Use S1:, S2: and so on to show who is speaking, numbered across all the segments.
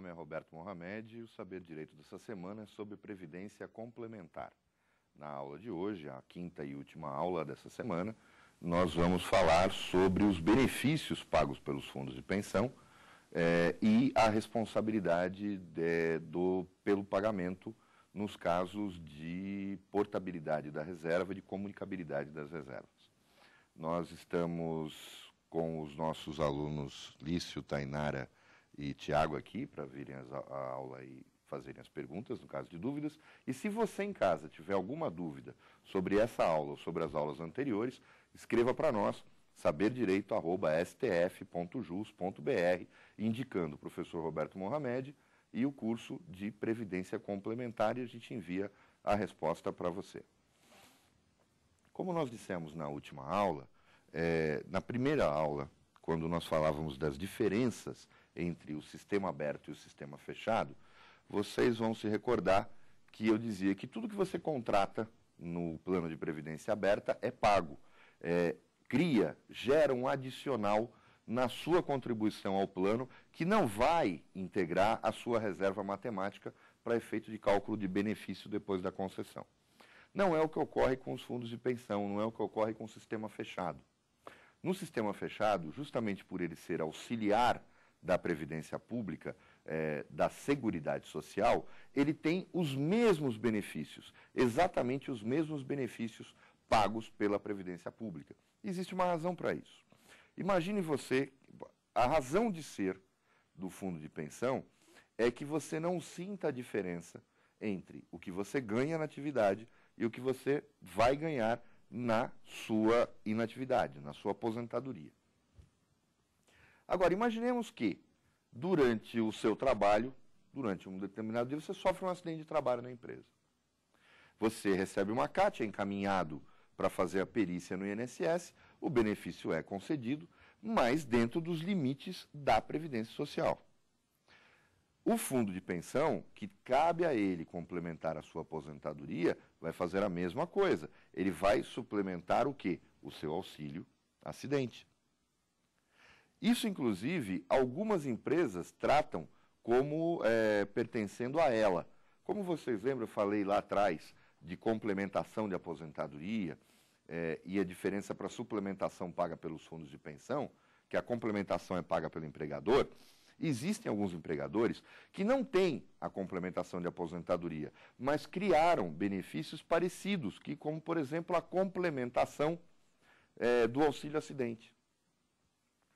S1: nome é Roberto Mohamed e o Saber Direito dessa semana é sobre Previdência Complementar. Na aula de hoje, a quinta e última aula dessa semana, nós vamos falar sobre os benefícios pagos pelos fundos de pensão eh, e a responsabilidade de, do, pelo pagamento nos casos de portabilidade da reserva e de comunicabilidade das reservas. Nós estamos com os nossos alunos Lício, Tainara e Tiago aqui para virem a, a aula e fazerem as perguntas, no caso de dúvidas. E se você em casa tiver alguma dúvida sobre essa aula ou sobre as aulas anteriores, escreva para nós saberdireito@stf.jus.br, indicando o professor Roberto Mohamed e o curso de previdência complementar e a gente envia a resposta para você. Como nós dissemos na última aula, é, na primeira aula, quando nós falávamos das diferenças entre o sistema aberto e o sistema fechado, vocês vão se recordar que eu dizia que tudo que você contrata no plano de previdência aberta é pago. É, cria, gera um adicional na sua contribuição ao plano que não vai integrar a sua reserva matemática para efeito de cálculo de benefício depois da concessão. Não é o que ocorre com os fundos de pensão, não é o que ocorre com o sistema fechado. No sistema fechado, justamente por ele ser auxiliar da Previdência Pública, é, da Seguridade Social, ele tem os mesmos benefícios, exatamente os mesmos benefícios pagos pela Previdência Pública. Existe uma razão para isso. Imagine você, a razão de ser do fundo de pensão é que você não sinta a diferença entre o que você ganha na atividade e o que você vai ganhar na sua inatividade, na sua aposentadoria. Agora, imaginemos que durante o seu trabalho, durante um determinado dia, você sofre um acidente de trabalho na empresa. Você recebe uma CAT, é encaminhado para fazer a perícia no INSS, o benefício é concedido, mas dentro dos limites da Previdência Social. O fundo de pensão, que cabe a ele complementar a sua aposentadoria, vai fazer a mesma coisa. Ele vai suplementar o quê? O seu auxílio acidente. Isso, inclusive, algumas empresas tratam como é, pertencendo a ela. Como vocês lembram, eu falei lá atrás de complementação de aposentadoria é, e a diferença para a suplementação paga pelos fundos de pensão, que a complementação é paga pelo empregador. Existem alguns empregadores que não têm a complementação de aposentadoria, mas criaram benefícios parecidos, que como por exemplo a complementação é, do auxílio acidente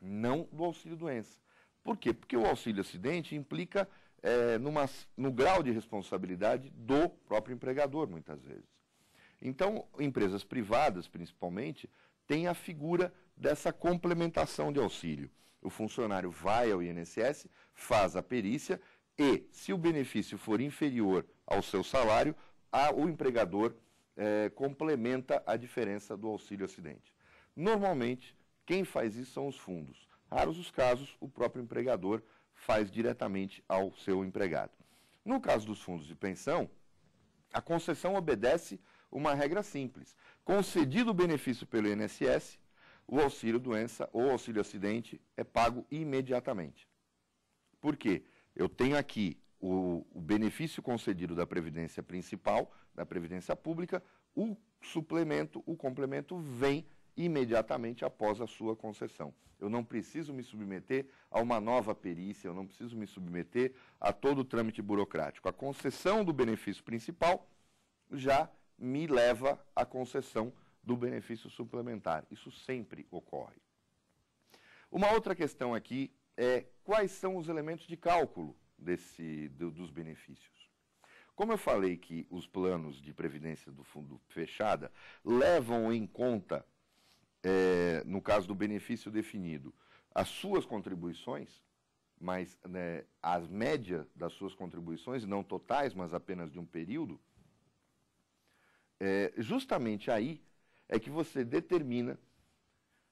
S1: não do auxílio-doença. Por quê? Porque o auxílio-acidente implica é, numa, no grau de responsabilidade do próprio empregador, muitas vezes. Então, empresas privadas, principalmente, têm a figura dessa complementação de auxílio. O funcionário vai ao INSS, faz a perícia e, se o benefício for inferior ao seu salário, a, o empregador é, complementa a diferença do auxílio acidente. Normalmente, quem faz isso são os fundos. Raros os casos, o próprio empregador faz diretamente ao seu empregado. No caso dos fundos de pensão, a concessão obedece uma regra simples. Concedido o benefício pelo INSS, o auxílio doença ou auxílio acidente é pago imediatamente. Por quê? Eu tenho aqui o, o benefício concedido da Previdência Principal, da Previdência Pública, o suplemento, o complemento vem imediatamente após a sua concessão. Eu não preciso me submeter a uma nova perícia, eu não preciso me submeter a todo o trâmite burocrático. A concessão do benefício principal já me leva à concessão do benefício suplementar. Isso sempre ocorre. Uma outra questão aqui é quais são os elementos de cálculo desse, do, dos benefícios. Como eu falei que os planos de previdência do fundo fechada levam em conta é, no caso do benefício definido, as suas contribuições, mas né, as médias das suas contribuições, não totais, mas apenas de um período, é, justamente aí é que você determina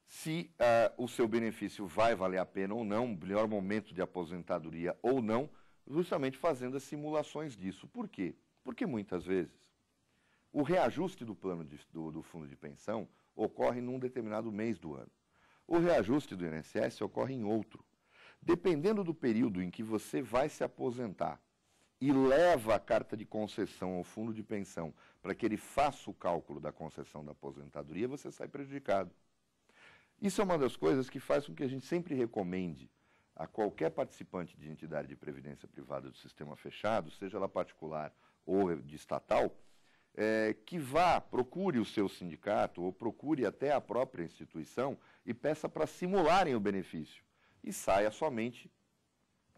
S1: se uh, o seu benefício vai valer a pena ou não, melhor momento de aposentadoria ou não, justamente fazendo as simulações disso. Por quê? Porque muitas vezes o reajuste do plano de, do, do fundo de pensão ocorre num determinado mês do ano. O reajuste do INSS ocorre em outro. Dependendo do período em que você vai se aposentar e leva a carta de concessão ao fundo de pensão para que ele faça o cálculo da concessão da aposentadoria, você sai prejudicado. Isso é uma das coisas que faz com que a gente sempre recomende a qualquer participante de entidade de previdência privada do sistema fechado, seja ela particular ou de estatal, é, que vá, procure o seu sindicato ou procure até a própria instituição e peça para simularem o benefício. E saia somente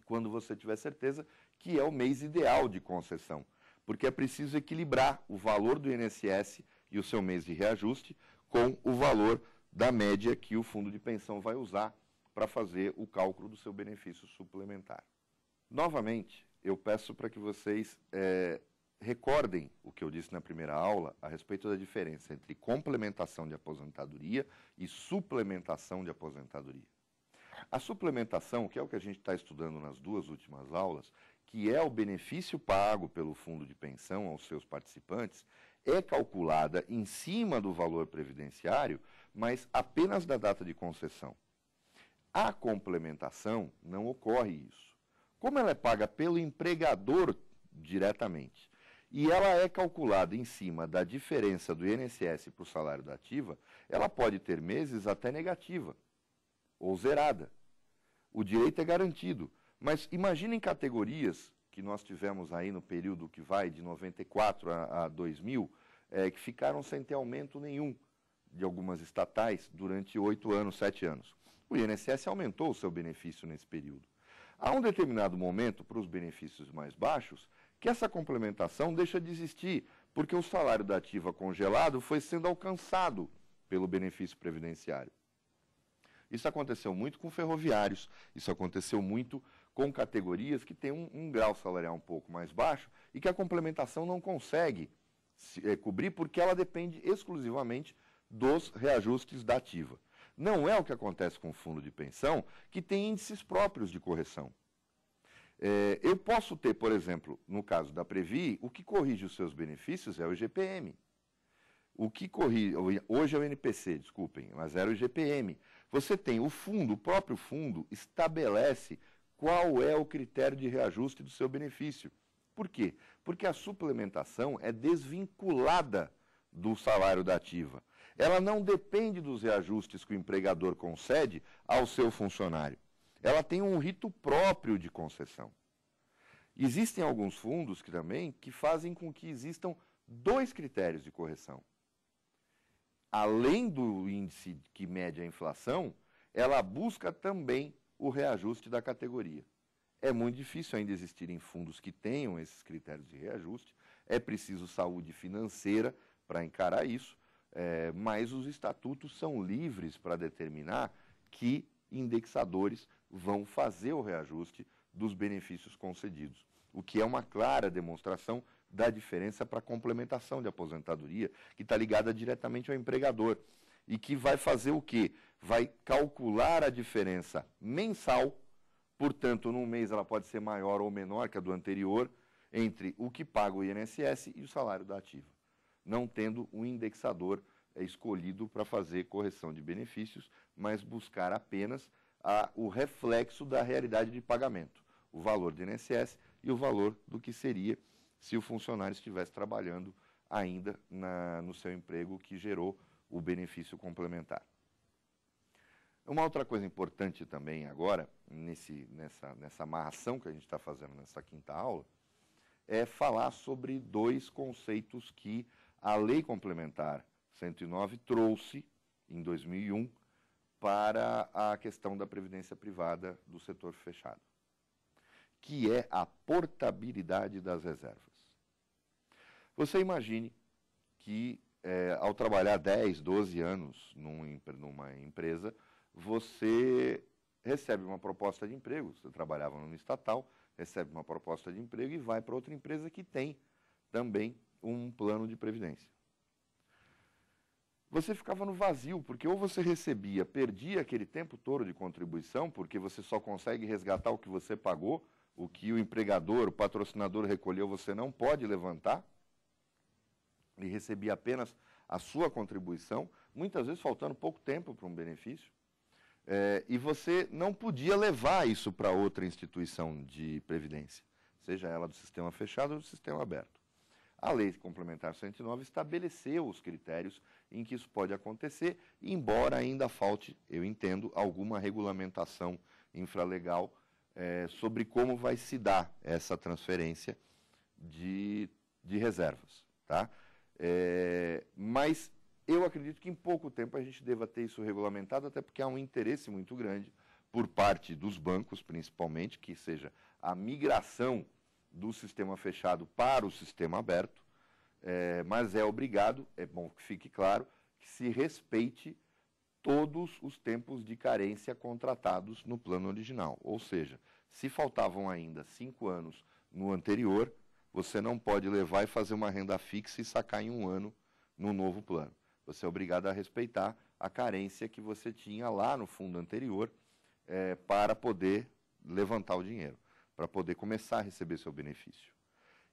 S1: quando você tiver certeza que é o mês ideal de concessão, porque é preciso equilibrar o valor do INSS e o seu mês de reajuste com o valor da média que o fundo de pensão vai usar para fazer o cálculo do seu benefício suplementar. Novamente, eu peço para que vocês é, recordem o que eu disse na primeira aula a respeito da diferença entre complementação de aposentadoria e suplementação de aposentadoria. A suplementação, que é o que a gente está estudando nas duas últimas aulas, que é o benefício pago pelo fundo de pensão aos seus participantes, é calculada em cima do valor previdenciário, mas apenas da data de concessão. A complementação não ocorre isso. Como ela é paga pelo empregador diretamente e ela é calculada em cima da diferença do INSS para o salário da ativa, ela pode ter meses até negativa ou zerada. O direito é garantido. Mas imaginem categorias que nós tivemos aí no período que vai de 94 a, a 2000, é, que ficaram sem ter aumento nenhum de algumas estatais durante oito anos, sete anos. O INSS aumentou o seu benefício nesse período. Há um determinado momento, para os benefícios mais baixos, que essa complementação deixa de existir, porque o salário da ativa congelado foi sendo alcançado pelo benefício previdenciário. Isso aconteceu muito com ferroviários, isso aconteceu muito com categorias que têm um, um grau salarial um pouco mais baixo e que a complementação não consegue se, é, cobrir porque ela depende exclusivamente dos reajustes da ativa. Não é o que acontece com o fundo de pensão, que tem índices próprios de correção. É, eu posso ter, por exemplo, no caso da Previ, o que corrige os seus benefícios é o IGPM. O que corrige, hoje é o NPC, desculpem, mas era o IGPM. Você tem o fundo, o próprio fundo estabelece qual é o critério de reajuste do seu benefício. Por quê? Porque a suplementação é desvinculada do salário da ativa. Ela não depende dos reajustes que o empregador concede ao seu funcionário ela tem um rito próprio de concessão. Existem alguns fundos que também que fazem com que existam dois critérios de correção. Além do índice que mede a inflação, ela busca também o reajuste da categoria. É muito difícil ainda existirem fundos que tenham esses critérios de reajuste. É preciso saúde financeira para encarar isso, é, mas os estatutos são livres para determinar que indexadores vão fazer o reajuste dos benefícios concedidos, o que é uma clara demonstração da diferença para a complementação de aposentadoria, que está ligada diretamente ao empregador e que vai fazer o quê? Vai calcular a diferença mensal, portanto, num mês ela pode ser maior ou menor que a do anterior, entre o que paga o INSS e o salário da ativa, não tendo um indexador é, escolhido para fazer correção de benefícios, mas buscar apenas a, o reflexo da realidade de pagamento, o valor do INSS e o valor do que seria se o funcionário estivesse trabalhando ainda na, no seu emprego que gerou o benefício complementar. Uma outra coisa importante também agora, nesse, nessa, nessa amarração que a gente está fazendo nessa quinta aula, é falar sobre dois conceitos que a Lei Complementar 109 trouxe em 2001 para a questão da previdência privada do setor fechado, que é a portabilidade das reservas. Você imagine que, é, ao trabalhar 10, 12 anos num, numa empresa, você recebe uma proposta de emprego, você trabalhava numa estatal, recebe uma proposta de emprego e vai para outra empresa que tem também um plano de previdência você ficava no vazio, porque ou você recebia, perdia aquele tempo todo de contribuição, porque você só consegue resgatar o que você pagou, o que o empregador, o patrocinador recolheu, você não pode levantar, e recebia apenas a sua contribuição, muitas vezes faltando pouco tempo para um benefício, é, e você não podia levar isso para outra instituição de previdência, seja ela do sistema fechado ou do sistema aberto. A Lei Complementar 109 estabeleceu os critérios em que isso pode acontecer, embora ainda falte, eu entendo, alguma regulamentação infralegal é, sobre como vai se dar essa transferência de, de reservas. Tá? É, mas eu acredito que em pouco tempo a gente deva ter isso regulamentado, até porque há um interesse muito grande por parte dos bancos, principalmente, que seja a migração do sistema fechado para o sistema aberto, é, mas é obrigado, é bom que fique claro, que se respeite todos os tempos de carência contratados no plano original. Ou seja, se faltavam ainda cinco anos no anterior, você não pode levar e fazer uma renda fixa e sacar em um ano no novo plano. Você é obrigado a respeitar a carência que você tinha lá no fundo anterior é, para poder levantar o dinheiro para poder começar a receber seu benefício.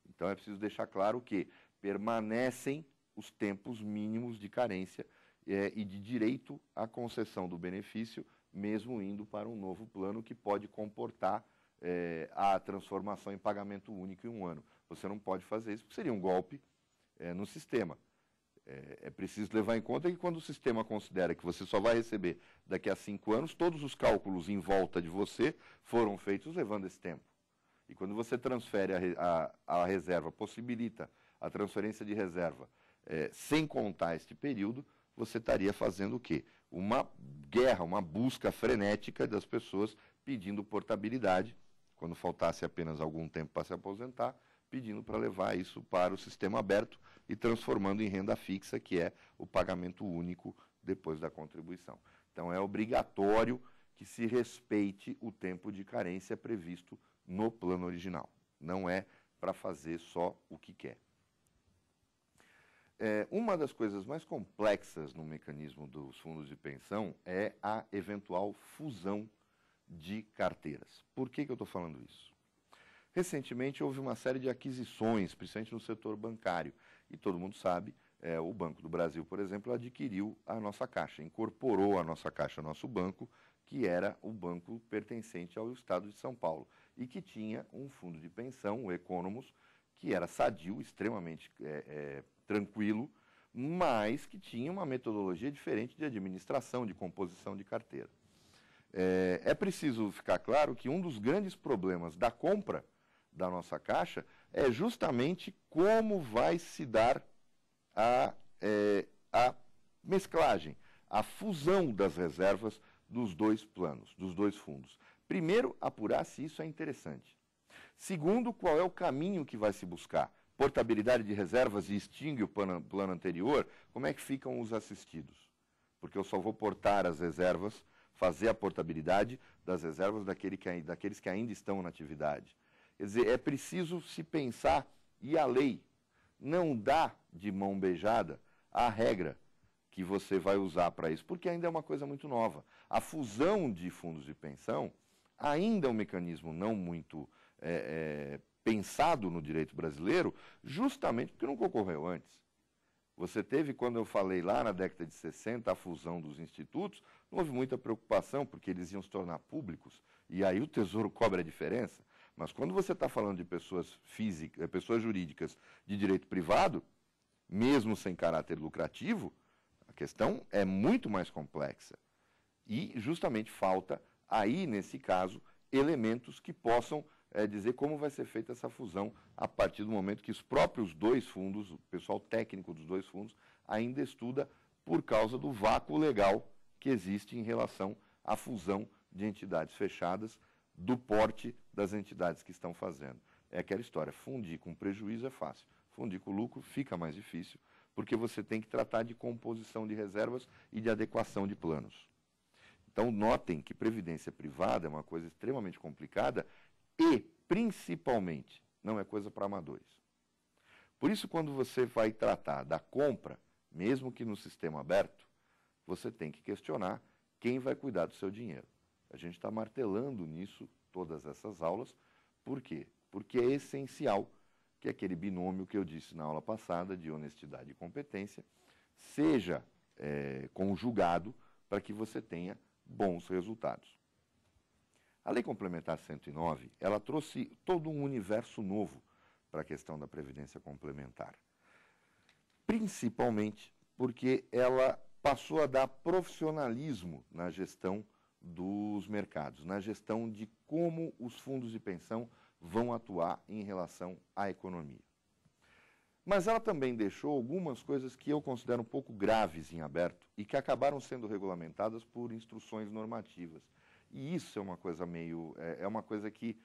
S1: Então é preciso deixar claro que permanecem os tempos mínimos de carência é, e de direito à concessão do benefício, mesmo indo para um novo plano que pode comportar é, a transformação em pagamento único em um ano. Você não pode fazer isso, porque seria um golpe é, no sistema. É, é preciso levar em conta que quando o sistema considera que você só vai receber daqui a cinco anos, todos os cálculos em volta de você foram feitos levando esse tempo. E quando você transfere a, a, a reserva, possibilita a transferência de reserva é, sem contar este período, você estaria fazendo o quê? Uma guerra, uma busca frenética das pessoas pedindo portabilidade, quando faltasse apenas algum tempo para se aposentar, pedindo para levar isso para o sistema aberto e transformando em renda fixa, que é o pagamento único depois da contribuição. Então é obrigatório que se respeite o tempo de carência previsto no plano original. Não é para fazer só o que quer. É, uma das coisas mais complexas no mecanismo dos fundos de pensão é a eventual fusão de carteiras. Por que, que eu estou falando isso? Recentemente houve uma série de aquisições, principalmente no setor bancário, e todo mundo sabe, é, o Banco do Brasil, por exemplo, adquiriu a nossa Caixa, incorporou a nossa Caixa, nosso banco, que era o banco pertencente ao Estado de São Paulo e que tinha um fundo de pensão, o Economos, que era sadio, extremamente é, é, tranquilo, mas que tinha uma metodologia diferente de administração, de composição de carteira. É, é preciso ficar claro que um dos grandes problemas da compra da nossa caixa é justamente como vai se dar a, é, a mesclagem, a fusão das reservas dos dois planos, dos dois fundos. Primeiro, apurar se isso é interessante. Segundo, qual é o caminho que vai se buscar? Portabilidade de reservas e extingue o plano, anterior? Como é que ficam os assistidos? Porque eu só vou portar as reservas, fazer a portabilidade das reservas daquele que, daqueles que ainda estão na atividade. Quer dizer, é preciso se pensar e a lei não dá de mão beijada a regra que você vai usar para isso, porque ainda é uma coisa muito nova. A fusão de fundos de pensão ainda é um mecanismo não muito é, é, pensado no direito brasileiro, justamente porque nunca ocorreu antes. Você teve, quando eu falei lá na década de 60, a fusão dos institutos, não houve muita preocupação, porque eles iam se tornar públicos, e aí o Tesouro cobra a diferença. Mas quando você está falando de pessoas físicas, eh, pessoas jurídicas de direito privado, mesmo sem caráter lucrativo, a questão é muito mais complexa. E justamente falta aí, nesse caso, elementos que possam é, dizer como vai ser feita essa fusão a partir do momento que os próprios dois fundos, o pessoal técnico dos dois fundos, ainda estuda por causa do vácuo legal que existe em relação à fusão de entidades fechadas do porte das entidades que estão fazendo. É aquela história, fundir com prejuízo é fácil, fundir com lucro fica mais difícil, porque você tem que tratar de composição de reservas e de adequação de planos. Então, notem que previdência privada é uma coisa extremamente complicada e, principalmente, não é coisa para amadores. Por isso, quando você vai tratar da compra, mesmo que no sistema aberto, você tem que questionar quem vai cuidar do seu dinheiro. A gente está martelando nisso todas essas aulas. Por quê? Porque é essencial que aquele binômio que eu disse na aula passada, de honestidade e competência, seja é, conjugado para que você tenha bons resultados. A Lei Complementar 109, ela trouxe todo um universo novo para a questão da previdência complementar. Principalmente porque ela passou a dar profissionalismo na gestão dos mercados, na gestão de como os fundos de pensão vão atuar em relação à economia. Mas ela também deixou algumas coisas que eu considero um pouco graves em aberto e que acabaram sendo regulamentadas por instruções normativas. E isso é uma coisa meio. é, é uma coisa que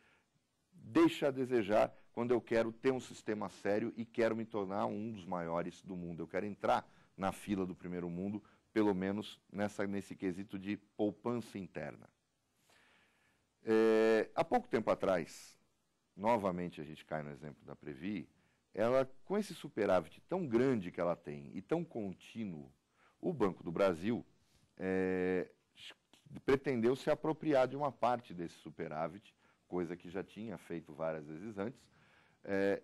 S1: deixa a desejar quando eu quero ter um sistema sério e quero me tornar um dos maiores do mundo. Eu quero entrar na fila do primeiro mundo, pelo menos nessa, nesse quesito de poupança interna. É, há pouco tempo atrás, novamente a gente cai no exemplo da Previ, ela, com esse superávit tão grande que ela tem e tão contínuo, o Banco do Brasil é, pretendeu se apropriar de uma parte desse superávit, coisa que já tinha feito várias vezes antes, é,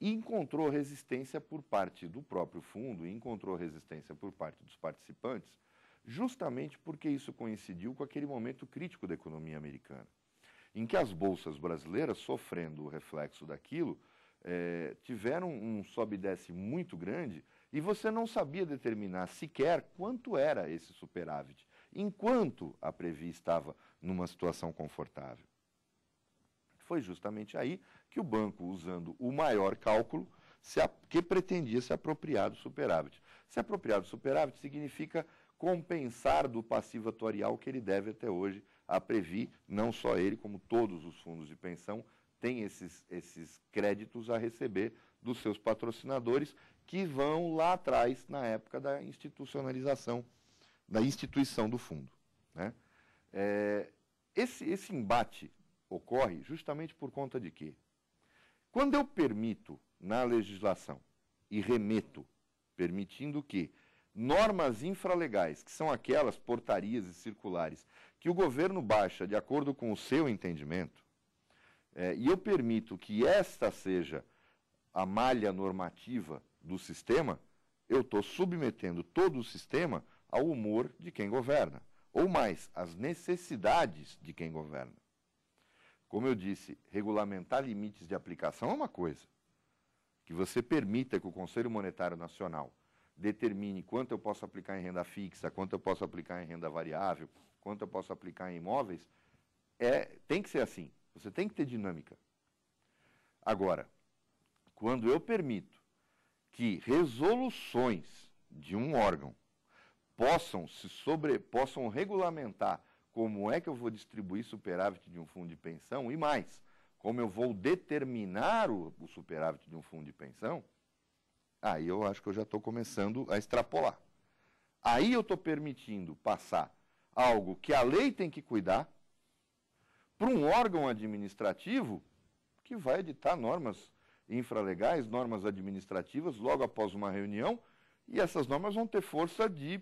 S1: e encontrou resistência por parte do próprio fundo e encontrou resistência por parte dos participantes, justamente porque isso coincidiu com aquele momento crítico da economia americana, em que as bolsas brasileiras, sofrendo o reflexo daquilo, é, tiveram um sobe e desce muito grande e você não sabia determinar sequer quanto era esse superávit, enquanto a Previ estava numa situação confortável. Foi justamente aí que o banco, usando o maior cálculo, se, que pretendia se apropriar do superávit. Se apropriar do superávit significa compensar do passivo atuarial que ele deve até hoje à Previ, não só ele, como todos os fundos de pensão tem esses, esses créditos a receber dos seus patrocinadores, que vão lá atrás, na época da institucionalização, da instituição do fundo. Né? É, esse, esse embate ocorre justamente por conta de quê? Quando eu permito na legislação e remeto, permitindo que normas infralegais, que são aquelas portarias e circulares que o governo baixa de acordo com o seu entendimento, é, e eu permito que esta seja a malha normativa do sistema, eu estou submetendo todo o sistema ao humor de quem governa, ou mais, às necessidades de quem governa. Como eu disse, regulamentar limites de aplicação é uma coisa. Que você permita que o Conselho Monetário Nacional determine quanto eu posso aplicar em renda fixa, quanto eu posso aplicar em renda variável, quanto eu posso aplicar em imóveis, é, tem que ser assim. Você tem que ter dinâmica. Agora, quando eu permito que resoluções de um órgão possam se sobre, possam regulamentar como é que eu vou distribuir superávit de um fundo de pensão e mais, como eu vou determinar o, o superávit de um fundo de pensão, aí eu acho que eu já estou começando a extrapolar. Aí eu estou permitindo passar algo que a lei tem que cuidar, para um órgão administrativo que vai editar normas infralegais, normas administrativas, logo após uma reunião, e essas normas vão ter força de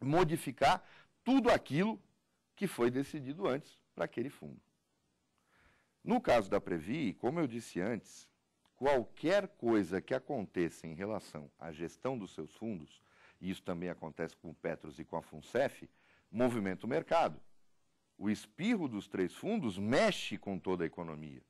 S1: modificar tudo aquilo que foi decidido antes para aquele fundo. No caso da Previ, como eu disse antes, qualquer coisa que aconteça em relação à gestão dos seus fundos, e isso também acontece com o Petros e com a FUNCEF, movimenta o mercado. O espirro dos três fundos mexe com toda a economia.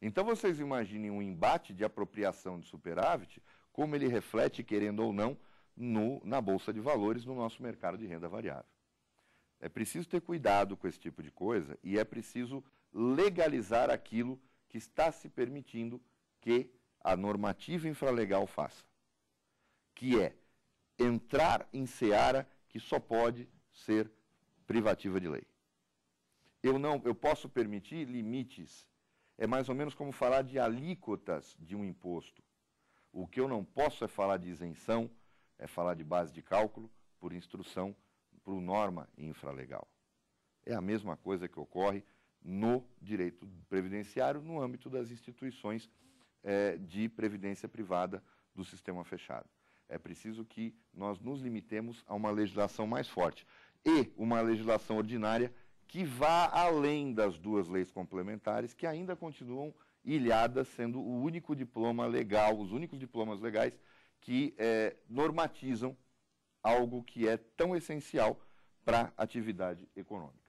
S1: Então vocês imaginem um embate de apropriação de superávit, como ele reflete, querendo ou não, no, na Bolsa de Valores, no nosso mercado de renda variável. É preciso ter cuidado com esse tipo de coisa e é preciso legalizar aquilo que está se permitindo que a normativa infralegal faça, que é entrar em seara que só pode ser privativa de lei. Eu não, eu posso permitir limites. É mais ou menos como falar de alíquotas de um imposto. O que eu não posso é falar de isenção, é falar de base de cálculo por instrução, por norma infralegal. É a mesma coisa que ocorre no direito previdenciário, no âmbito das instituições é, de previdência privada do sistema fechado. É preciso que nós nos limitemos a uma legislação mais forte e uma legislação ordinária que vá além das duas leis complementares, que ainda continuam ilhadas, sendo o único diploma legal, os únicos diplomas legais que é, normatizam algo que é tão essencial para a atividade econômica.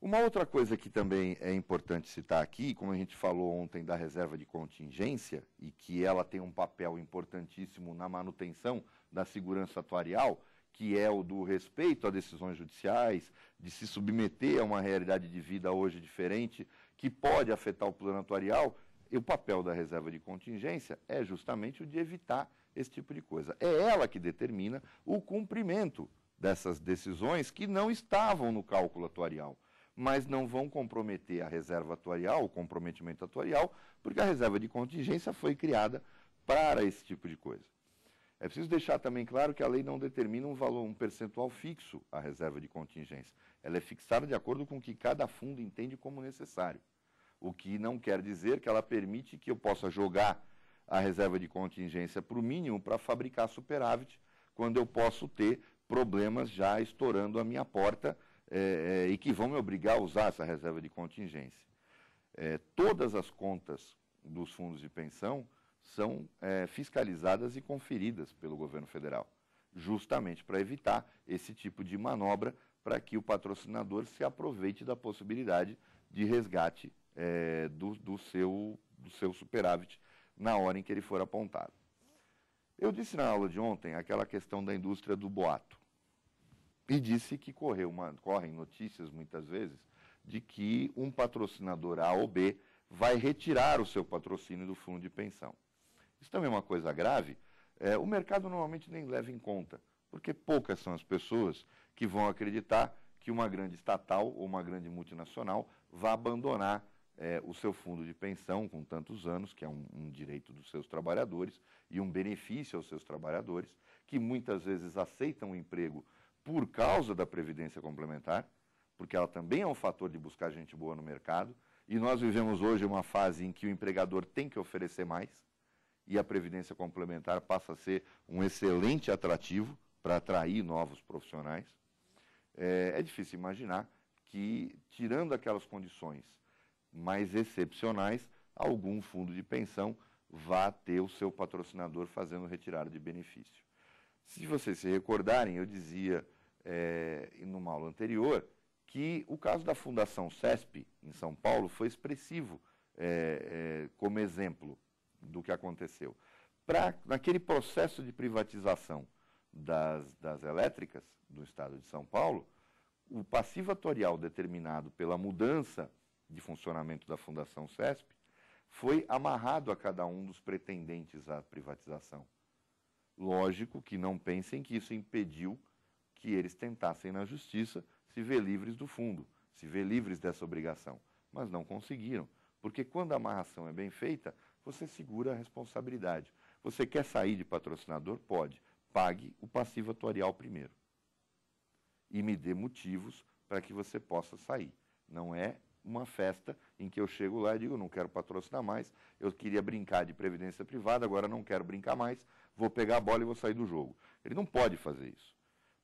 S1: Uma outra coisa que também é importante citar aqui, como a gente falou ontem da reserva de contingência, e que ela tem um papel importantíssimo na manutenção da segurança atuarial, que é o do respeito a decisões judiciais, de se submeter a uma realidade de vida hoje diferente, que pode afetar o plano atuarial, e o papel da reserva de contingência é justamente o de evitar esse tipo de coisa. É ela que determina o cumprimento dessas decisões que não estavam no cálculo atuarial, mas não vão comprometer a reserva atuarial, o comprometimento atuarial, porque a reserva de contingência foi criada para esse tipo de coisa. É preciso deixar também claro que a lei não determina um valor, um percentual fixo à reserva de contingência. Ela é fixada de acordo com o que cada fundo entende como necessário. O que não quer dizer que ela permite que eu possa jogar a reserva de contingência para o mínimo para fabricar superávit, quando eu posso ter problemas já estourando a minha porta é, é, e que vão me obrigar a usar essa reserva de contingência. É, todas as contas dos fundos de pensão são é, fiscalizadas e conferidas pelo governo federal, justamente para evitar esse tipo de manobra para que o patrocinador se aproveite da possibilidade de resgate é, do, do, seu, do seu superávit na hora em que ele for apontado. Eu disse na aula de ontem aquela questão da indústria do boato e disse que correu uma, correm notícias muitas vezes de que um patrocinador A ou B vai retirar o seu patrocínio do fundo de pensão. Isso também é uma coisa grave. É, o mercado normalmente nem leva em conta, porque poucas são as pessoas que vão acreditar que uma grande estatal ou uma grande multinacional vá abandonar é, o seu fundo de pensão com tantos anos, que é um, um, direito dos seus trabalhadores e um benefício aos seus trabalhadores, que muitas vezes aceitam o emprego por causa da previdência complementar, porque ela também é um fator de buscar gente boa no mercado. E nós vivemos hoje uma fase em que o empregador tem que oferecer mais e a Previdência Complementar passa a ser um excelente atrativo para atrair novos profissionais. É, é, difícil imaginar que, tirando aquelas condições mais excepcionais, algum fundo de pensão vá ter o seu patrocinador fazendo retirada de benefício. Se vocês se recordarem, eu dizia é, numa aula anterior que o caso da Fundação CESP, em São Paulo, foi expressivo é, é, como exemplo do que aconteceu. Pra, naquele processo de privatização das, das elétricas do Estado de São Paulo, o passivo atorial determinado pela mudança de funcionamento da Fundação CESP foi amarrado a cada um dos pretendentes à privatização. Lógico que não pensem que isso impediu que eles tentassem na justiça se ver livres do fundo, se ver livres dessa obrigação, mas não conseguiram, porque quando a amarração é bem feita, você segura a responsabilidade. Você quer sair de patrocinador? Pode. Pague o passivo atuarial primeiro. E me dê motivos para que você possa sair. Não é uma festa em que eu chego lá e digo, não quero patrocinar mais, eu queria brincar de previdência privada, agora não quero brincar mais, vou pegar a bola e vou sair do jogo. Ele não pode fazer isso.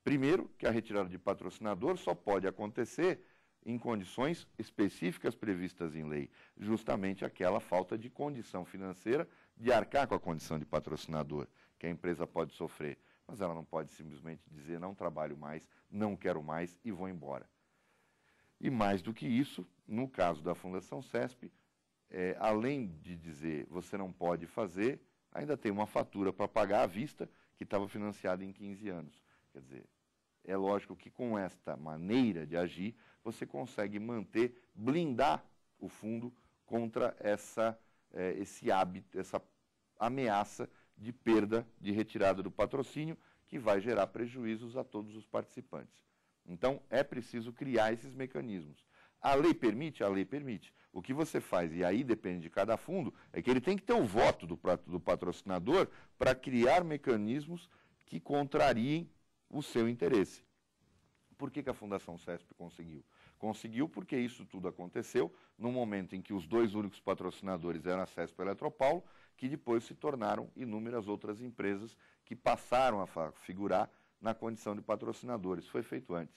S1: Primeiro, que a retirada de patrocinador só pode acontecer em condições específicas previstas em lei, justamente aquela falta de condição financeira de arcar com a condição de patrocinador que a empresa pode sofrer, mas ela não pode simplesmente dizer não trabalho mais, não quero mais e vou embora. E mais do que isso, no caso da Fundação CESP, é, além de dizer você não pode fazer, ainda tem uma fatura para pagar à vista que estava financiada em 15 anos. Quer dizer, é lógico que com esta maneira de agir, você consegue manter, blindar o fundo contra essa, é, esse hábito, essa ameaça de perda, de retirada do patrocínio, que vai gerar prejuízos a todos os participantes. Então, é preciso criar esses mecanismos. A lei permite? A lei permite. O que você faz, e aí depende de cada fundo, é que ele tem que ter o voto do, do patrocinador para criar mecanismos que contrariem o seu interesse. Por que, que a Fundação CESP conseguiu? Conseguiu porque isso tudo aconteceu no momento em que os dois únicos patrocinadores eram a CESP e a Eletropaulo, que depois se tornaram inúmeras outras empresas que passaram a figurar na condição de patrocinadores. Foi feito antes.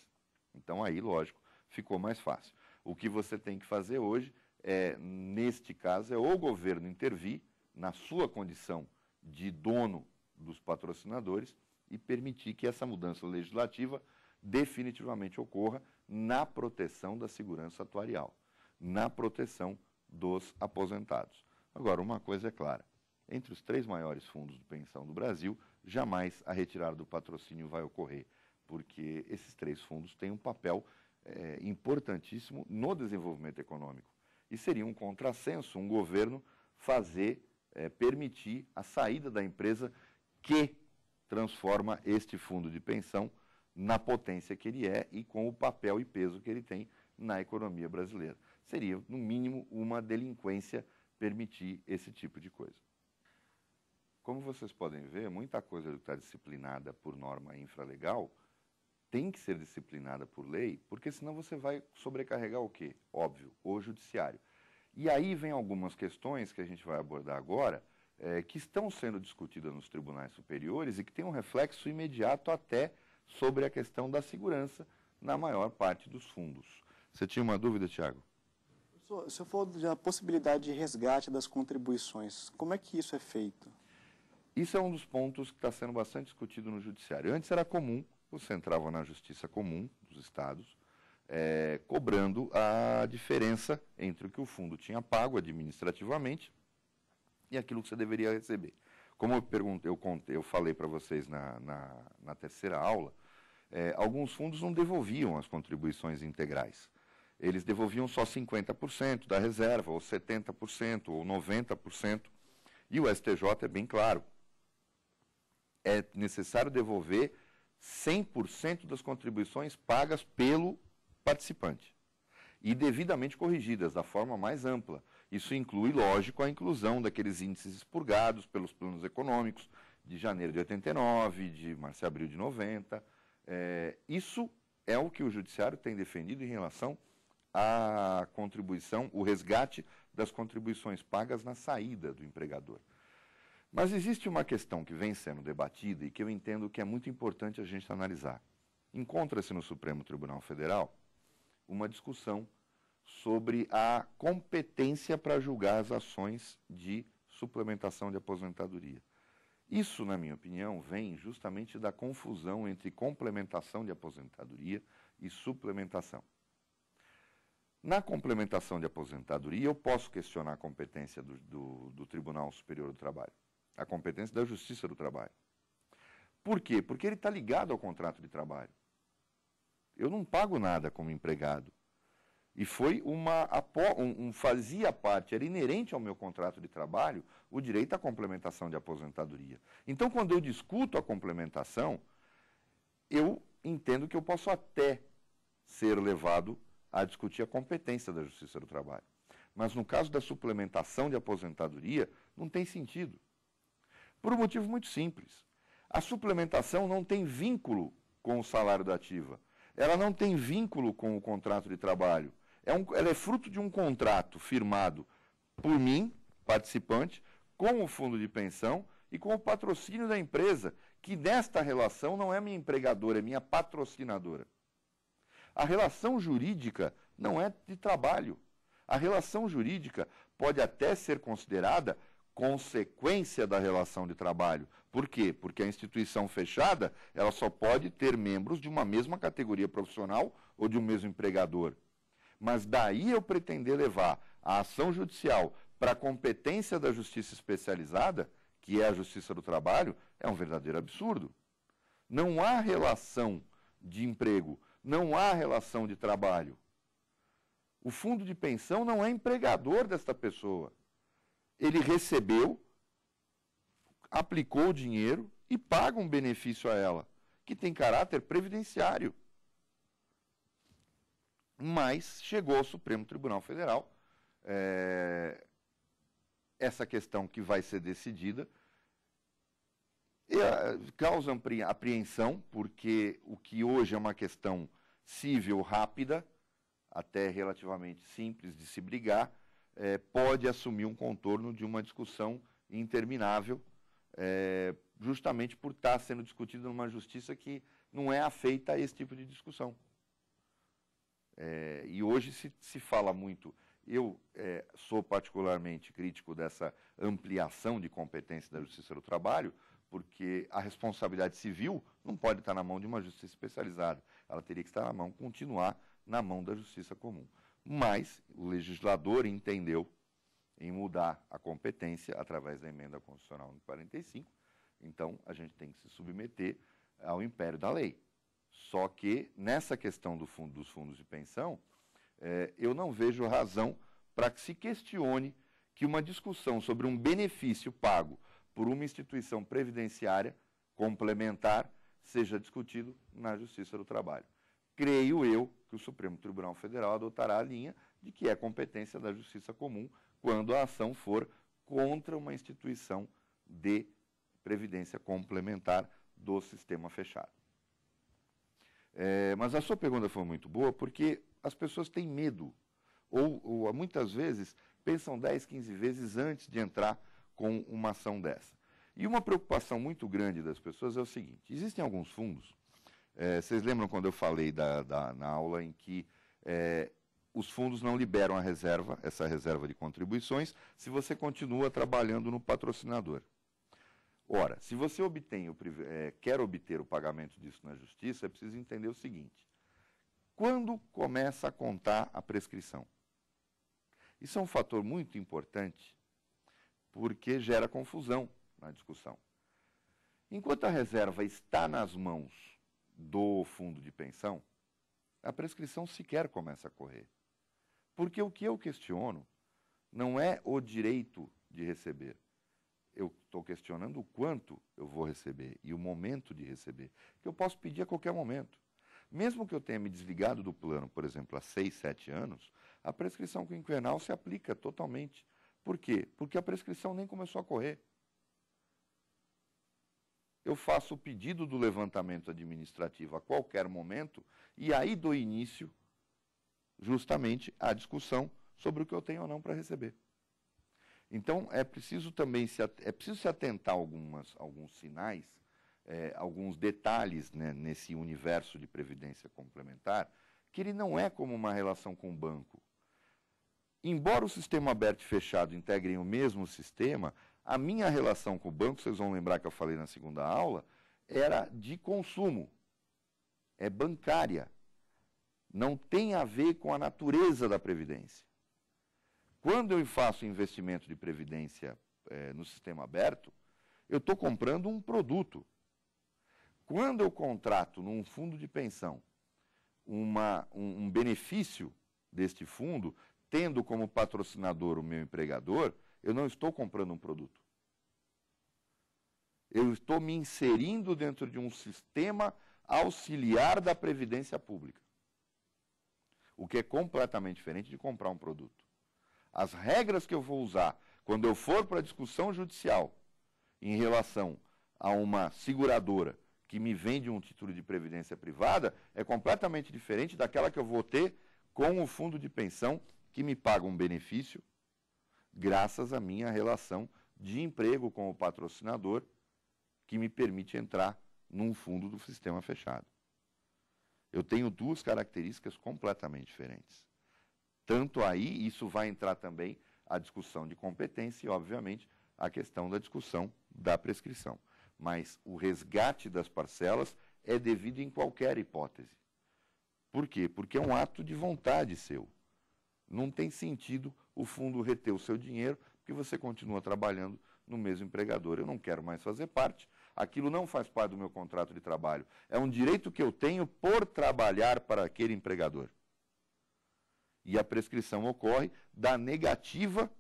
S1: Então aí, lógico, ficou mais fácil. O que você tem que fazer hoje é, neste caso, é o governo intervir na sua condição de dono dos patrocinadores e permitir que essa mudança legislativa definitivamente ocorra na proteção da segurança atuarial, na proteção dos aposentados. Agora, uma coisa é clara: entre os três maiores fundos de pensão do Brasil, jamais a retirada do patrocínio vai ocorrer, porque esses três fundos têm um papel é, importantíssimo no desenvolvimento econômico. E seria um contrassenso um governo fazer, é, permitir a saída da empresa que transforma este fundo de pensão na potência que ele é e com o papel e peso que ele tem na economia brasileira. Seria, no mínimo, uma delinquência permitir esse tipo de coisa. Como vocês podem ver, muita coisa que está disciplinada por norma infralegal tem que ser disciplinada por lei, porque senão você vai sobrecarregar o quê? Óbvio, o judiciário. E aí vem algumas questões que a gente vai abordar agora, é, que estão sendo discutidas nos tribunais superiores e que têm um reflexo imediato até sobre a questão da segurança na maior parte dos fundos. Você tinha uma dúvida, Tiago? Se eu for da possibilidade de resgate das contribuições, como é que isso é feito? Isso é um dos pontos que está sendo bastante discutido no judiciário. Antes era comum, você entrava na justiça comum dos estados, é, cobrando a diferença entre o que o fundo tinha pago administrativamente e aquilo que você deveria receber. Como eu, perguntei, eu, contei, eu falei para vocês na, na, na terceira aula, é, alguns fundos não devolviam as contribuições integrais. Eles devolviam só 50% da reserva, ou 70%, ou 90%. E o STJ é bem claro. É necessário devolver 100% das contribuições pagas pelo participante e devidamente corrigidas da forma mais ampla. Isso inclui, lógico, a inclusão daqueles índices expurgados pelos planos econômicos de janeiro de 89, de março e abril de 90, é, isso é o que o Judiciário tem defendido em relação à contribuição, o resgate das contribuições pagas na saída do empregador. Mas existe uma questão que vem sendo debatida e que eu entendo que é muito importante a gente analisar. Encontra-se no Supremo Tribunal Federal uma discussão sobre a competência para julgar as ações de suplementação de aposentadoria. Isso, na minha opinião, vem justamente da confusão entre complementação de aposentadoria e suplementação. Na complementação de aposentadoria, eu posso questionar a competência do, do, do Tribunal Superior do Trabalho, a competência da Justiça do Trabalho. Por quê? Porque ele está ligado ao contrato de trabalho. Eu não pago nada como empregado. E foi uma um, um, fazia parte, era inerente ao meu contrato de trabalho, o direito à complementação de aposentadoria. Então, quando eu discuto a complementação, eu entendo que eu posso até ser levado a discutir a competência da Justiça do Trabalho. Mas no caso da suplementação de aposentadoria, não tem sentido. Por um motivo muito simples. A suplementação não tem vínculo com o salário da ativa. Ela não tem vínculo com o contrato de trabalho é um, ela é fruto de um contrato firmado por mim, participante, com o fundo de pensão e com o patrocínio da empresa, que nesta relação não é minha empregadora, é minha patrocinadora. A relação jurídica não é de trabalho. A relação jurídica pode até ser considerada consequência da relação de trabalho. Por quê? Porque a instituição fechada, ela só pode ter membros de uma mesma categoria profissional ou de um mesmo empregador. Mas daí eu pretender levar a ação judicial para a competência da justiça especializada, que é a justiça do trabalho, é um verdadeiro absurdo. Não há relação de emprego, não há relação de trabalho. O fundo de pensão não é empregador desta pessoa. Ele recebeu, aplicou o dinheiro e paga um benefício a ela, que tem caráter previdenciário mas chegou ao Supremo Tribunal Federal é, essa questão que vai ser decidida. E, eh, causa apreensão, porque o que hoje é uma questão civil rápida, até relativamente simples de se brigar, é, pode assumir um contorno de uma discussão interminável, é, justamente por estar tá sendo discutido numa justiça que não é afeita a esse tipo de discussão. É, e hoje se, se fala muito. Eu é, sou particularmente crítico dessa ampliação de competência da Justiça do Trabalho, porque a responsabilidade civil não pode estar na mão de uma justiça especializada. Ela teria que estar na mão, continuar na mão da justiça comum. Mas o legislador entendeu em mudar a competência através da emenda constitucional 45. Então, a gente tem que se submeter ao império da lei. Só que nessa questão do fundo, dos fundos de pensão, é, eu não vejo razão para que se questione que uma discussão sobre um benefício pago por uma instituição previdenciária complementar seja discutido na Justiça do Trabalho. Creio eu que o Supremo Tribunal Federal adotará a linha de que é competência da Justiça Comum quando a ação for contra uma instituição de previdência complementar do sistema fechado. É, mas a sua pergunta foi muito boa porque as pessoas têm medo, ou, ou muitas vezes pensam 10, 15 vezes antes de entrar com uma ação dessa. E uma preocupação muito grande das pessoas é o seguinte: existem alguns fundos. É, vocês lembram quando eu falei da, da na aula em que é, os fundos não liberam a reserva, essa reserva de contribuições, se você continua trabalhando no patrocinador. Ora, se você obtém o, é, quer obter o pagamento disso na justiça, é preciso entender o seguinte: quando começa a contar a prescrição? Isso é um fator muito importante porque gera confusão na discussão. Enquanto a reserva está nas mãos do fundo de pensão, a prescrição sequer começa a correr. Porque o que eu questiono não é o direito de receber, eu estou questionando o quanto eu vou receber e o momento de receber, que eu posso pedir a qualquer momento. Mesmo que eu tenha me desligado do plano, por exemplo, há 6, 7 anos, a prescrição quinquenal se aplica totalmente. Por quê? Porque a prescrição nem começou a correr. Eu faço o pedido do levantamento administrativo a qualquer momento e aí dou início justamente à discussão sobre o que eu tenho ou não para receber. Então, é preciso também se, é preciso se atentar a algumas, alguns sinais, é, alguns detalhes né, nesse universo de previdência complementar, que ele não é como uma relação com o banco. Embora o sistema aberto e fechado integrem o mesmo sistema, a minha relação com o banco, vocês vão lembrar que eu falei na segunda aula, era de consumo, é bancária, não tem a ver com a natureza da previdência. Quando eu faço investimento de previdência é, no sistema aberto, eu estou comprando um produto. Quando eu contrato num fundo de pensão uma, um, um benefício deste fundo, tendo como patrocinador o meu empregador, eu não estou comprando um produto. Eu estou me inserindo dentro de um sistema auxiliar da previdência pública. O que é completamente diferente de comprar um produto as regras que eu vou usar quando eu for para a discussão judicial em relação a uma seguradora que me vende um título de previdência privada é completamente diferente daquela que eu vou ter com o fundo de pensão que me paga um benefício graças à minha relação de emprego com o patrocinador que me permite entrar num fundo do sistema fechado. Eu tenho duas características completamente diferentes. Tanto aí, isso vai entrar também a discussão de competência e, obviamente, a questão da discussão da prescrição. Mas o resgate das parcelas é devido em qualquer hipótese. Por quê? Porque é um ato de vontade seu. Não tem sentido o fundo reter o seu dinheiro, porque você continua trabalhando no mesmo empregador. Eu não quero mais fazer parte. Aquilo não faz parte do meu contrato de trabalho. É um direito que eu tenho por trabalhar para aquele empregador e a prescrição ocorre da negativa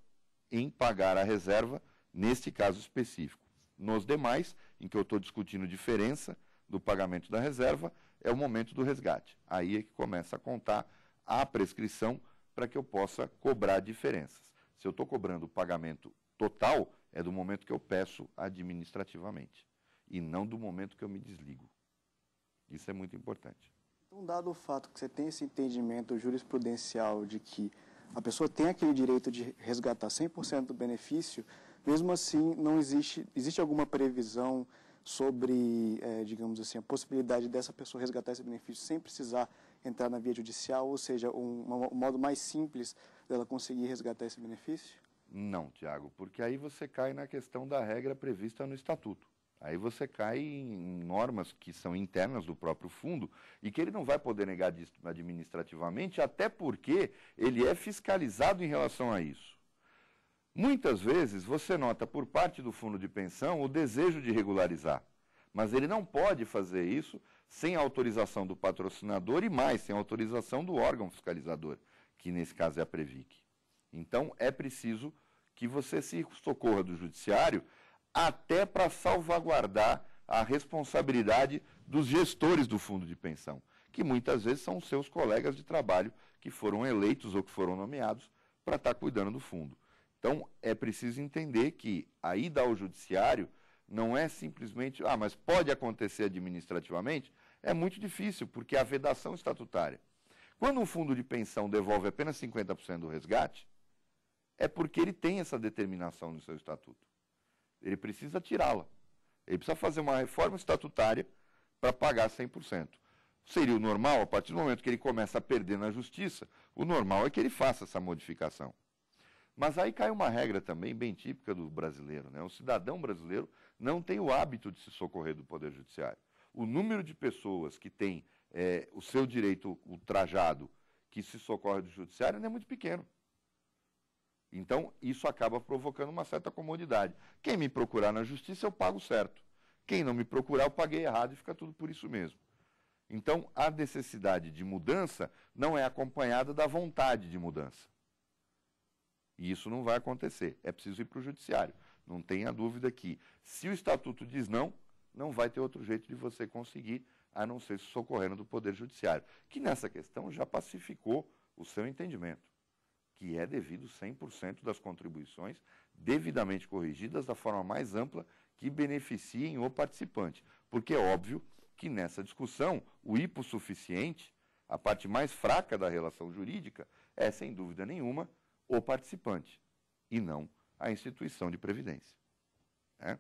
S1: em pagar a reserva neste caso específico. Nos demais, em que eu estou discutindo diferença do pagamento da reserva, é o momento do resgate. Aí é que começa a contar a prescrição para que eu possa cobrar diferenças. Se eu estou cobrando o pagamento total, é do momento que eu peço administrativamente e não do momento que eu me desligo. Isso é muito importante. Então, dado o fato que você tem esse entendimento jurisprudencial de que a pessoa tem aquele direito de resgatar 100% do benefício, mesmo assim, não existe, existe alguma previsão sobre, é, digamos assim, a possibilidade dessa pessoa resgatar esse benefício sem precisar entrar na via judicial, ou seja, um, um modo mais simples dela conseguir resgatar esse benefício? Não, Tiago, porque aí você cai na questão da regra prevista no estatuto. Aí você cai em normas que são internas do próprio fundo e que ele não vai poder negar administrativamente, até porque ele é fiscalizado em relação a isso. Muitas vezes você nota por parte do fundo de pensão o desejo de regularizar, mas ele não pode fazer isso sem autorização do patrocinador e mais, sem autorização do órgão fiscalizador, que nesse caso é a Previc. Então é preciso que você se socorra do judiciário até para salvaguardar a responsabilidade dos gestores do fundo de pensão, que muitas vezes são seus colegas de trabalho que foram eleitos ou que foram nomeados para estar tá cuidando do fundo. Então, é preciso entender que a ida ao judiciário não é simplesmente, ah, mas pode acontecer administrativamente? É muito difícil, porque a vedação estatutária. Quando um fundo de pensão devolve apenas 50% do resgate, é porque ele tem essa determinação no seu estatuto. Ele precisa tirá-la. Ele precisa fazer uma reforma estatutária para pagar 100%. Seria o normal, a partir do momento que ele começa a perder na justiça, o normal é que ele faça essa modificação. Mas aí cai uma regra também bem típica do brasileiro. Né? O cidadão brasileiro não tem o hábito de se socorrer do Poder Judiciário. O número de pessoas que tem é, o seu direito ultrajado, que se socorre do Judiciário, não é muito pequeno. Então, isso acaba provocando uma certa comodidade. Quem me procurar na justiça, eu pago certo. Quem não me procurar, eu paguei errado e fica tudo por isso mesmo. Então, a necessidade de mudança não é acompanhada da vontade de mudança. E isso não vai acontecer. É preciso ir para o judiciário. Não tenha dúvida que, se o estatuto diz não, não vai ter outro jeito de você conseguir, a não ser socorrendo do Poder Judiciário, que nessa questão já pacificou o seu entendimento que é devido 100% das contribuições devidamente corrigidas da forma mais ampla que beneficiem o participante. Porque é óbvio que nessa discussão o hipossuficiente, a parte mais fraca da relação jurídica, é sem dúvida nenhuma o participante e não a instituição de previdência. É?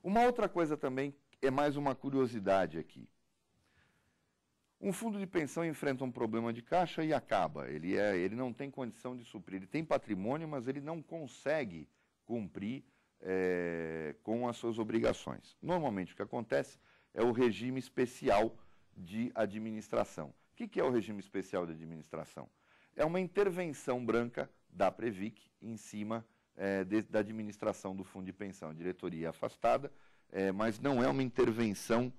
S1: Uma outra coisa também é mais uma curiosidade aqui. Um fundo de pensão enfrenta um problema de caixa e acaba. Ele, é, ele não tem condição de suprir. Ele tem patrimônio, mas ele não consegue cumprir é, com as suas obrigações. Normalmente o que acontece é o regime especial de administração. O que, que é o regime especial de administração? É uma intervenção branca da Previc em cima é, de, da administração do fundo de pensão. A diretoria é afastada, eh, mas não é uma intervenção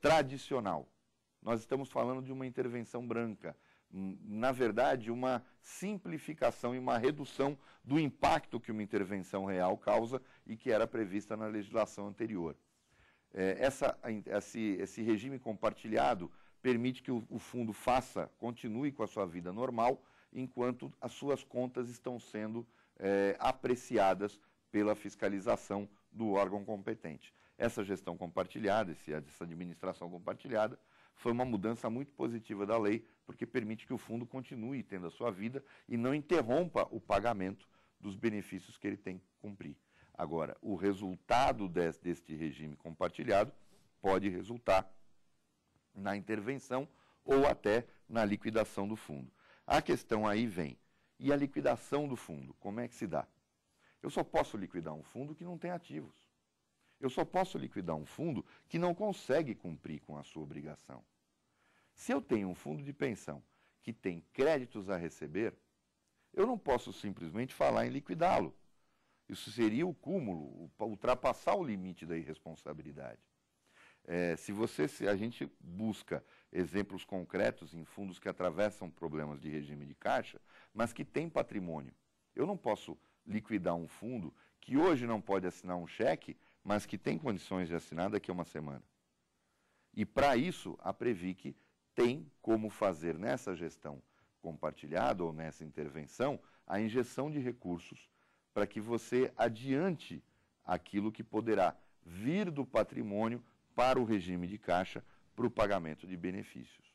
S1: tradicional nós estamos falando de uma intervenção branca. Hum, na verdade, uma simplificação e uma redução do impacto que uma intervenção real causa e que era prevista na legislação anterior. É, essa, esse, esse regime compartilhado permite que o, o fundo faça, continue com a sua vida normal, enquanto as suas contas estão sendo é, apreciadas pela fiscalização do órgão competente. Essa gestão compartilhada, essa administração compartilhada, foi uma mudança muito positiva da lei, porque permite que o fundo continue tendo a sua vida e não interrompa o pagamento dos benefícios que ele tem que cumprir. Agora, o resultado deste regime compartilhado pode resultar na intervenção ou até na liquidação do fundo. A questão aí vem, e a liquidação do fundo, como é que se dá? Eu só posso liquidar um fundo que não tem ativos. Eu só posso liquidar um fundo que não consegue cumprir com a sua obrigação. Se eu tenho um fundo de pensão que tem créditos a receber, eu não posso simplesmente falar em liquidá-lo. Isso seria o cúmulo, ultrapassar o limite da irresponsabilidade. É, se você, se a gente busca exemplos concretos em fundos que atravessam problemas de regime de caixa, mas que têm patrimônio. Eu não posso liquidar um fundo que hoje não pode assinar um cheque mas que tem condições de assinar daqui a uma semana. E para isso, a Previc tem como fazer nessa gestão compartilhada ou nessa intervenção a injeção de recursos para que você adiante aquilo que poderá vir do patrimônio para o regime de caixa para o pagamento de benefícios.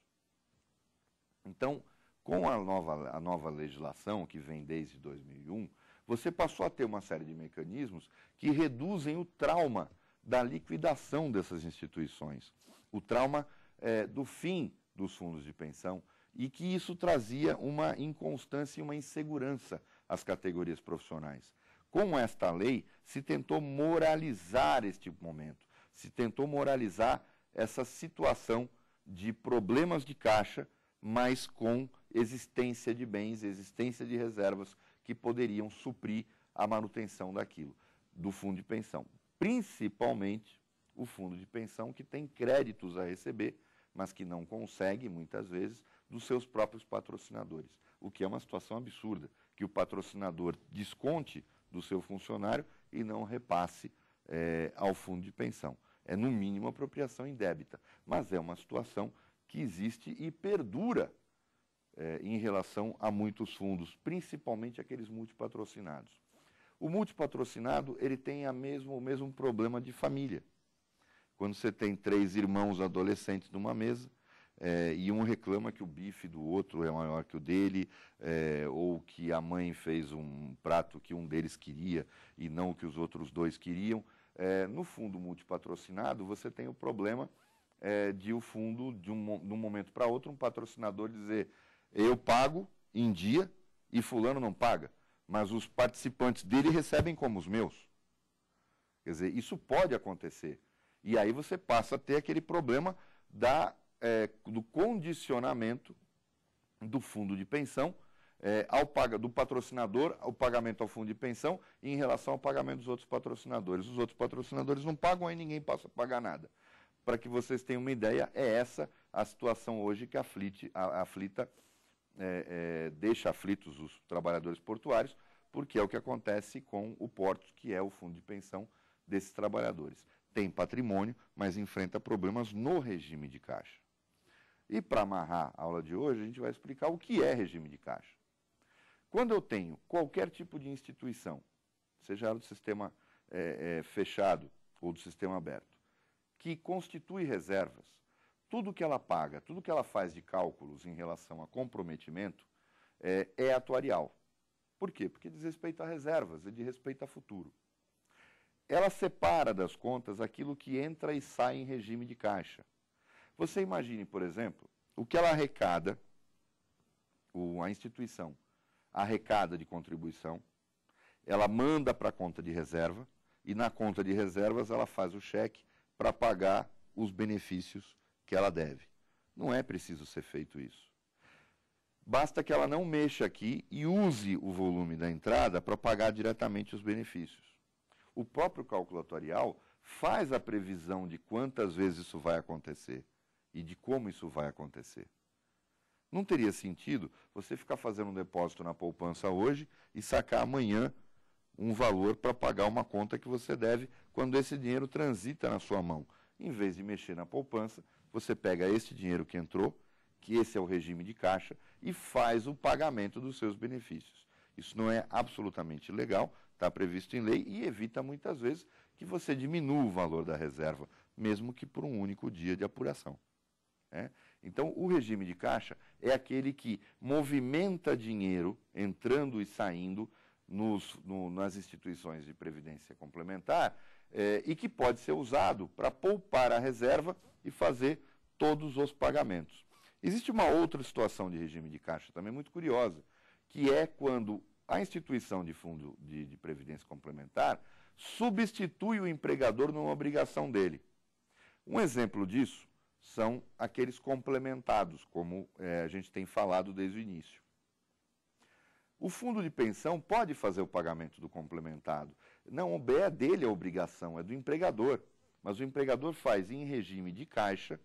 S1: Então, com a nova, a nova legislação que vem desde 2001, você passou a ter uma série de mecanismos que reduzem o trauma da liquidação dessas instituições, o trauma é, do fim dos fundos de pensão, e que isso trazia uma inconstância e uma insegurança às categorias profissionais. Com esta lei, se tentou moralizar este momento, se tentou moralizar essa situação de problemas de caixa, mas com existência de bens, existência de reservas que poderiam suprir a manutenção daquilo, do fundo de pensão. Principalmente o fundo de pensão que tem créditos a receber, mas que não consegue, muitas vezes, dos seus próprios patrocinadores, o que é uma situação absurda, que o patrocinador desconte do seu funcionário e não repasse é, ao fundo de pensão. É, no mínimo, apropriação indébita, mas é uma situação que existe e perdura é, em relação a muitos fundos, principalmente aqueles multipatrocinados. O multipatrocinado ele tem a mesmo, o mesmo problema de família. Quando você tem três irmãos adolescentes numa mesa é, e um reclama que o bife do outro é maior que o dele, é, ou que a mãe fez um prato que um deles queria e não o que os outros dois queriam, no fundo multipatrocinado você tem o problema de o fundo, de um, de um momento para outro, um patrocinador dizer eu pago em dia e fulano não paga, mas os participantes dele recebem como os meus. Quer dizer, isso pode acontecer. E aí você passa a ter aquele problema da, é, do condicionamento do fundo de pensão é, ao paga, do patrocinador o pagamento ao fundo de pensão em relação ao pagamento dos outros patrocinadores. Os outros patrocinadores não pagam, e ninguém passa a pagar nada. Para que vocês tenham uma ideia, é essa a situação hoje que aflite, a, aflita é, é, deixa aflitos os trabalhadores portuários, porque é o que acontece com o porto, que é o fundo de pensão desses trabalhadores. Tem patrimônio, mas enfrenta problemas no regime de caixa. E para amarrar a aula de hoje, a gente vai explicar o que é regime de caixa. Quando eu tenho qualquer tipo de instituição, seja ela do sistema é, é, fechado ou do sistema aberto, que constitui reservas, tudo que ela paga, tudo que ela faz de cálculos em relação a comprometimento é, é atuarial. Por quê? Porque diz respeito a reservas, é de respeito a futuro. Ela separa das contas aquilo que entra e sai em regime de caixa. Você imagine, por exemplo, o que ela arrecada, a instituição arrecada de contribuição, ela manda para a conta de reserva e na conta de reservas ela faz o cheque para pagar os benefícios que ela deve. Não é preciso ser feito isso. Basta que ela não mexa aqui e use o volume da entrada para pagar diretamente os benefícios. O próprio cálculo atuarial faz a previsão de quantas vezes isso vai acontecer e de como isso vai acontecer. Não teria sentido você ficar fazendo um depósito na poupança hoje e sacar amanhã um valor para pagar uma conta que você deve quando esse dinheiro transita na sua mão. Em vez de mexer na poupança, você pega esse dinheiro que entrou, que esse é o regime de caixa, e faz o pagamento dos seus benefícios. Isso não é absolutamente legal, está previsto em lei e evita muitas vezes que você diminua o valor da reserva, mesmo que por um único dia de apuração. É? Então, o regime de caixa é aquele que movimenta dinheiro entrando e saindo nos, no, nas instituições de previdência complementar é, e que pode ser usado para poupar a reserva e fazer todos os pagamentos. Existe uma outra situação de regime de caixa também muito curiosa, que é quando a instituição de fundo de, de previdência complementar substitui o empregador numa obrigação dele. Um exemplo disso são aqueles complementados, como é, a gente tem falado desde o início. O fundo de pensão pode fazer o pagamento do complementado. Não, o é dele a obrigação, é do empregador. Mas o empregador faz em regime de caixa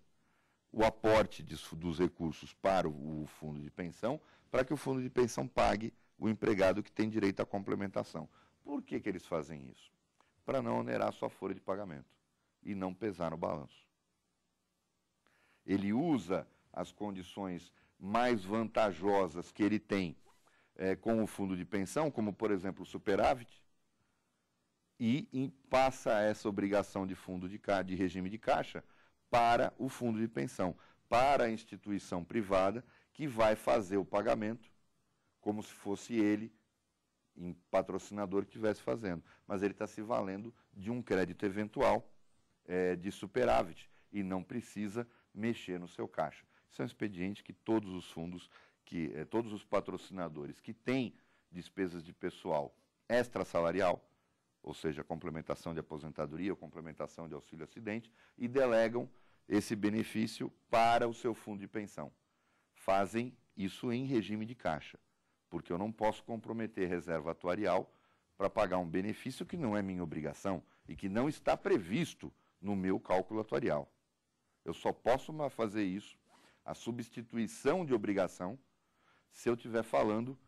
S1: o aporte dos recursos para o, o fundo de pensão, para que o fundo de pensão pague o empregado que tem direito à complementação. Por que, que eles fazem isso? Para não onerar a sua folha de pagamento e não pesar no balanço. Ele usa as condições mais vantajosas que ele tem é, com o fundo de pensão, como, por exemplo, o superávit, e em, passa essa obrigação de fundo de, ca, de regime de caixa para o fundo de pensão, para a instituição privada que vai fazer o pagamento como se fosse ele, em patrocinador, que estivesse fazendo. Mas ele está se valendo de um crédito eventual é, de superávit e não precisa mexer no seu caixa. Isso é um expediente que todos os fundos que eh, todos os patrocinadores que têm despesas de pessoal extrasalarial, ou seja, complementação de aposentadoria ou complementação de auxílio acidente, e delegam esse benefício para o seu fundo de pensão. Fazem isso em regime de caixa, porque eu não posso comprometer reserva atuarial para pagar um benefício que não é minha obrigação e que não está previsto no meu cálculo atuarial. Eu só posso fazer isso, a substituição de obrigação, se eu estiver falando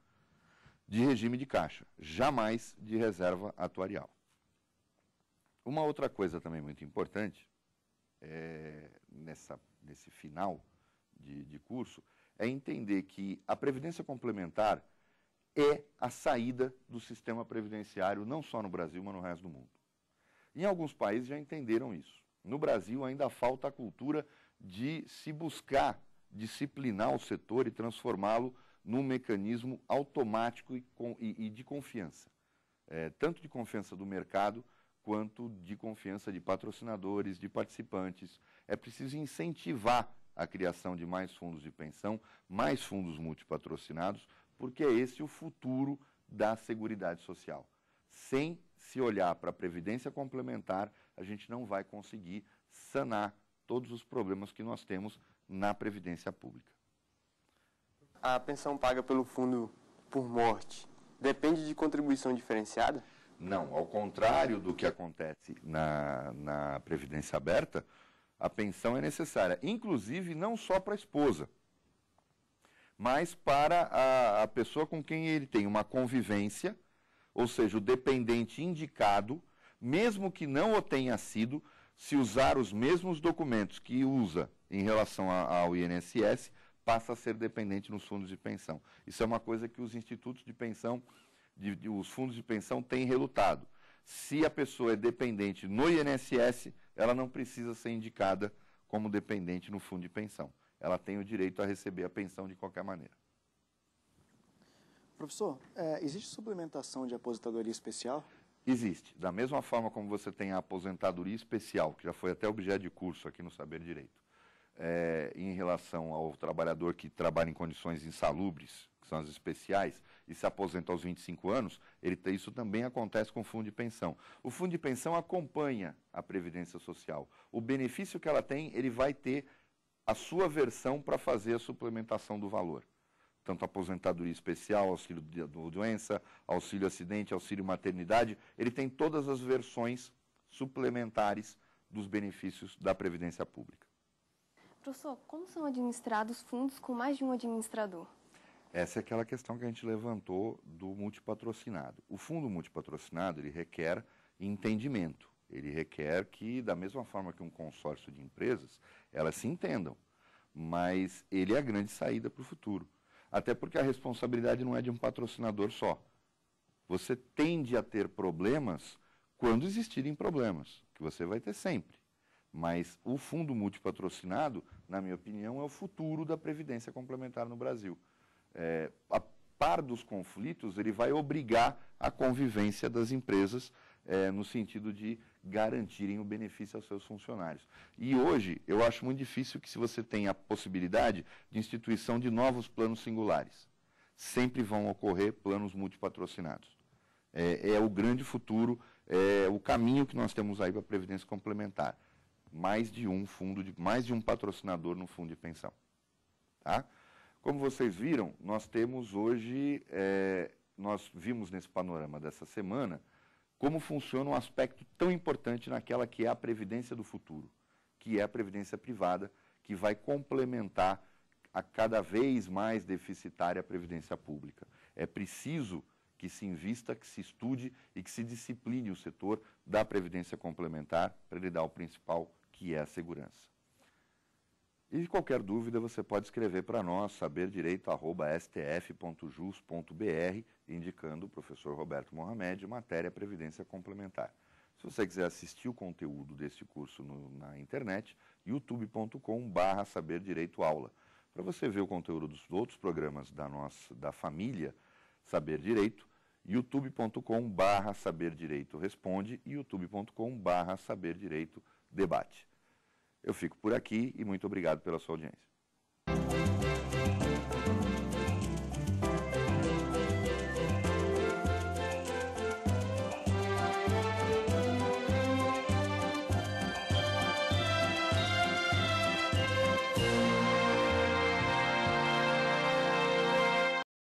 S1: de regime de caixa, jamais de reserva atuarial. Uma outra coisa também muito importante é, nessa, nesse final de, de curso é entender que a previdência complementar é a saída do sistema previdenciário, não só no Brasil, mas no resto do mundo. Em alguns países já entenderam isso. No Brasil ainda falta a cultura de se buscar disciplinar o setor e transformá-lo num mecanismo automático e, com, e, e de confiança. É, tanto de confiança do mercado quanto de confiança de patrocinadores, de participantes. É preciso incentivar a criação de mais fundos de pensão, mais fundos multipatrocinados, porque é esse o futuro da Seguridade Social. Sem se olhar para a Previdência Complementar, a gente não vai conseguir sanar todos os problemas que nós temos na Previdência Pública a pensão paga pelo fundo por morte depende de contribuição diferenciada? Não, ao contrário do que acontece na, na Previdência Aberta, a pensão é necessária, inclusive não só para a esposa, mas para a, a pessoa com quem ele tem uma convivência, ou seja, o dependente indicado, mesmo que não o tenha sido, se usar os mesmos documentos que usa em relação a, ao INSS, passa a ser dependente nos fundos de pensão. Isso é uma coisa que os institutos de pensão, de, de, os fundos de pensão têm relutado. Se a pessoa é dependente no INSS, ela não precisa ser indicada como dependente no fundo de pensão. Ela tem o direito a receber a pensão de qualquer maneira. Professor, é, existe suplementação de aposentadoria especial? Existe. Da mesma forma como você tem a aposentadoria especial, que já foi até objeto de curso aqui no Saber Direito é, em relação ao trabalhador que trabalha em condições insalubres, que são as especiais, e se aposenta aos 25 anos, ele, isso também acontece com o fundo de pensão. O fundo de pensão acompanha a Previdência Social. O benefício que ela tem, ele vai ter a sua versão para fazer a suplementação do valor. Tanto aposentadoria especial, auxílio de doença, auxílio acidente, auxílio maternidade, ele tem todas as versões suplementares dos benefícios da Previdência Pública. Professor, como são administrados fundos com mais de um administrador? Essa é aquela questão que a gente levantou do multipatrocinado. O fundo multipatrocinado, ele requer entendimento. Ele requer que, da mesma forma que um consórcio de empresas, elas se entendam. Mas ele é a grande saída para o futuro. Até porque a responsabilidade não é de um patrocinador só. Você tende a ter problemas quando existirem problemas, que você vai ter sempre. Mas o fundo multipatrocinado, na minha opinião, é o futuro da Previdência Complementar no Brasil. É, a par dos conflitos, ele vai obrigar a convivência das empresas é, no sentido de garantirem o benefício aos seus funcionários. E hoje, eu acho muito difícil que se você tenha a possibilidade de instituição de novos planos singulares. Sempre vão ocorrer planos multipatrocinados. É, é o grande futuro, é o caminho que nós temos aí para a Previdência Complementar mais de um fundo de mais de um patrocinador no fundo de pensão, tá? Como vocês viram, nós temos hoje é, nós vimos nesse panorama dessa semana como funciona um aspecto tão importante naquela que é a previdência do futuro, que é a previdência privada, que vai complementar a cada vez mais deficitária previdência pública. É preciso que se invista, que se estude e que se discipline o setor da previdência complementar para ele dar o principal que é a segurança. E qualquer dúvida você pode escrever para nós, saberdireito.stf.jus.br, indicando o professor Roberto Mohamed, matéria Previdência Complementar. Se você quiser assistir o conteúdo desse curso no, na internet, youtube.com.br saberdireitoaula. Para você ver o conteúdo dos outros programas da, nossa, da família Saber Direito, youtube.com.br saberdireito responde e youtube.com.br saberdireito debate. Eu fico por aqui e muito obrigado pela sua audiência.